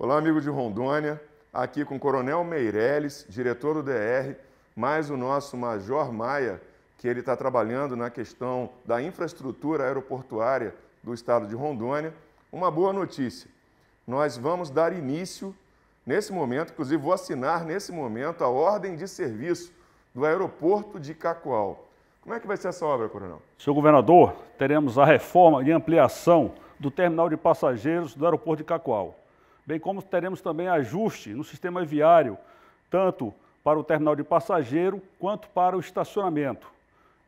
Olá, amigo de Rondônia. Aqui com o Coronel Meirelles, diretor do DR, mais o nosso Major Maia, que ele está trabalhando na questão da infraestrutura aeroportuária do estado de Rondônia. Uma boa notícia. Nós vamos dar início nesse momento, inclusive vou assinar nesse momento a ordem de serviço do aeroporto de Cacoal. Como é que vai ser essa obra, coronel? Senhor governador, teremos a reforma e ampliação do terminal de passageiros do aeroporto de Cacoal bem como teremos também ajuste no sistema viário, tanto para o terminal de passageiro quanto para o estacionamento,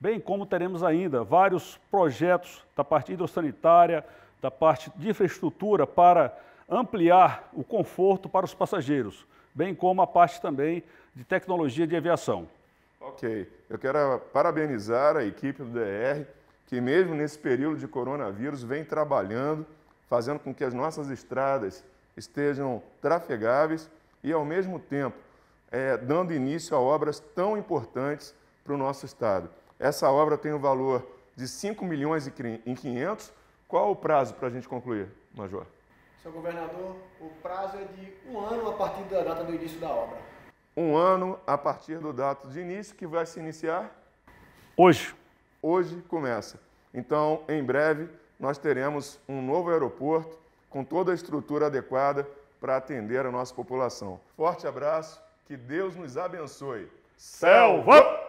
bem como teremos ainda vários projetos da parte hidrossanitária, da parte de infraestrutura para ampliar o conforto para os passageiros, bem como a parte também de tecnologia de aviação. Ok, eu quero parabenizar a equipe do DR, que mesmo nesse período de coronavírus vem trabalhando, fazendo com que as nossas estradas estejam trafegáveis e, ao mesmo tempo, é, dando início a obras tão importantes para o nosso Estado. Essa obra tem o um valor de 5 milhões e 500. Qual o prazo para a gente concluir, Major? Senhor governador, o prazo é de um ano a partir da data do início da obra. Um ano a partir do data de início, que vai se iniciar? Hoje. Hoje começa. Então, em breve, nós teremos um novo aeroporto com toda a estrutura adequada para atender a nossa população. Forte abraço, que Deus nos abençoe. Selva!